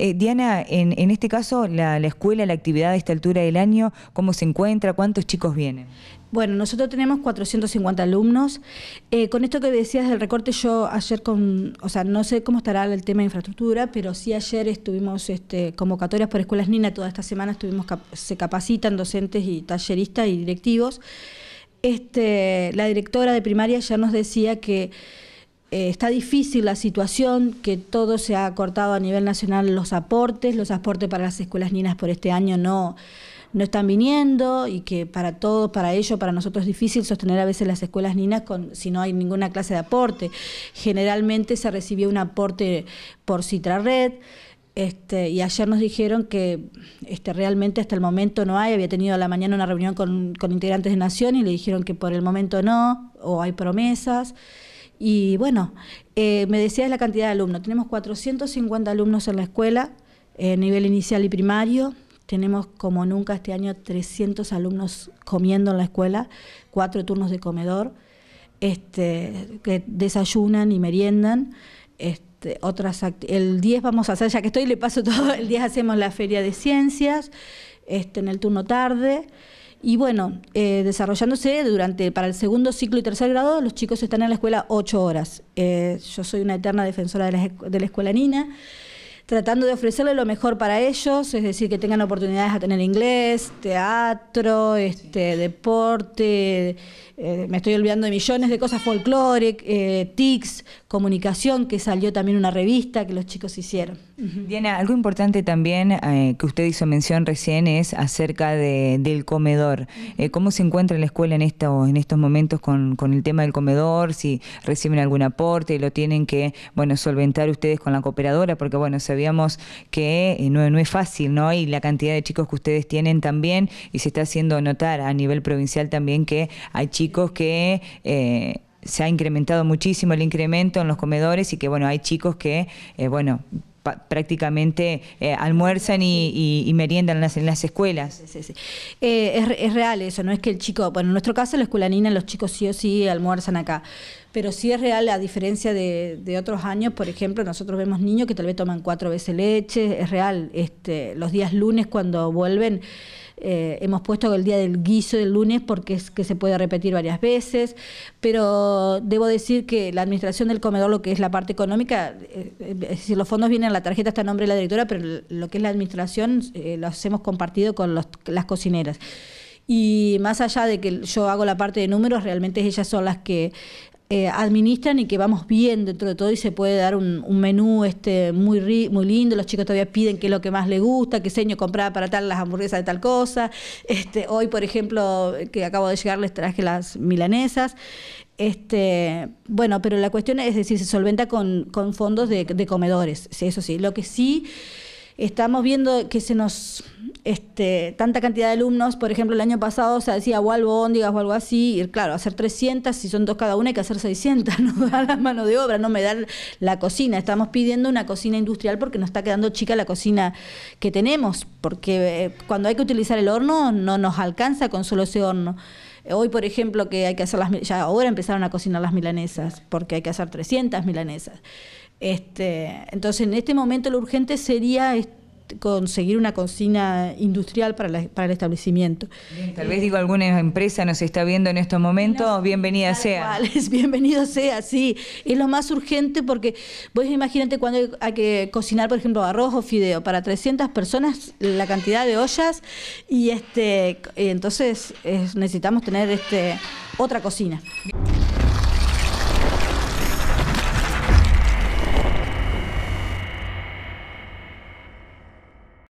Eh, Diana, en, este caso, la, escuela, la actividad a esta altura del año, ¿cómo se encuentra? ¿Cuántos chicos vienen? Bueno, nosotros tenemos 450 alumnos. Eh, con esto que decías del recorte, yo ayer con, o sea, no sé cómo estará el tema de infraestructura, pero sí ayer estuvimos este, convocatorias por escuelas NINA, toda esta semana estuvimos se capacitan docentes y talleristas y directivos. Este, la directora de primaria ya nos decía que eh, está difícil la situación, que todo se ha cortado a nivel nacional los aportes, los aportes para las escuelas ninas por este año no, están viniendo y que para todos, para ellos, para nosotros es difícil sostener a veces las escuelas ninas si no hay ninguna clase de aporte. Generalmente se recibió un aporte por CitraRed, este, y ayer nos dijeron que este, realmente hasta el momento no hay. Había tenido la mañana una reunión con integrantes de Nación y le dijeron que por el momento no, o hay promesas. Y bueno, eh, me decías la cantidad de alumnos. Tenemos 450 alumnos en la escuela, eh, nivel inicial y primario. Tenemos como nunca este año 300 alumnos comiendo en la escuela, cuatro turnos de comedor, este, que desayunan y meriendan. Este, otras el 10 vamos a hacer, ya que estoy, le paso todo, el 10 hacemos la feria de ciencias, este, en el turno tarde. Y bueno, eh, desarrollándose durante, para el segundo ciclo y tercer grado, los chicos están en la escuela ocho horas. Eh, yo soy una eterna defensora de la, de la escuela Nina tratando de ofrecerle lo mejor para ellos, es decir, que tengan oportunidades a tener inglés, teatro, este, deporte, eh, me estoy olvidando de millones de cosas folclore, eh, TICS, comunicación, que salió también una revista que los chicos hicieron. Diana, algo importante también eh, que usted hizo mención recién es acerca de, del comedor. ¿Cómo se encuentra la escuela en, en estos momentos con, el tema del comedor? Si reciben algún aporte, y lo tienen que bueno solventar ustedes con la cooperadora, porque bueno, se sabíamos que eh, no, es fácil, ¿no? Y la cantidad de chicos que ustedes tienen también, y se está haciendo notar a nivel provincial también que hay chicos que... Eh, se ha incrementado muchísimo el incremento en los comedores y que bueno hay chicos que eh, bueno prácticamente eh, almuerzan y, meriendan en las, en las escuelas. Eh, es, real eso, no es que el chico, bueno, en nuestro caso la escuela nina, los chicos sí o sí almuerzan acá, pero sí es real a diferencia de, de otros años, por ejemplo, nosotros vemos niños que tal vez toman cuatro veces leche, es real, este, los días lunes cuando vuelven... Eh, hemos puesto el día del guiso del lunes porque es que se puede repetir varias veces, pero debo decir que la administración del comedor, lo que es la parte económica, eh, si los fondos vienen a la tarjeta está nombre de la directora, pero lo que es la administración eh, los hemos compartido con las cocineras. Y más allá de que yo hago la parte de números, realmente ellas son las que eh, administran y que vamos bien dentro de todo y se puede dar un, menú este muy muy lindo, los chicos todavía piden qué es lo que más les gusta, qué seño compraba para tal las hamburguesas de tal cosa. Este, hoy, por ejemplo, que acabo de llegar les traje las milanesas. Este, bueno, pero la cuestión es decir, se solventa con, fondos de, comedores, eso sí. Lo que sí estamos viendo que se nos este, tanta cantidad de alumnos. Por ejemplo, el año pasado se decía o ondiga o algo así. claro, hacer 300, si son dos cada una, hay que hacer 600. No da la mano de obra, no me da la cocina. Estamos pidiendo una cocina industrial porque nos está quedando chica la cocina que tenemos. Porque eh, cuando hay que utilizar el horno, no nos alcanza con solo ese horno. Hoy, por ejemplo, que hay que hacer las. Ya ahora empezaron a cocinar las milanesas, porque hay que hacer 300 milanesas. Este, entonces, en este momento lo urgente sería. Este, conseguir una cocina industrial para, para el establecimiento. tal vez digo, alguna empresa nos está viendo en estos momentos, bienvenida sea. es bienvenido sea, sí. Es lo más urgente porque vos imagínate cuando hay que cocinar, por ejemplo, arroz o fideo para 300 personas, la cantidad de ollas, y este entonces necesitamos tener este otra cocina.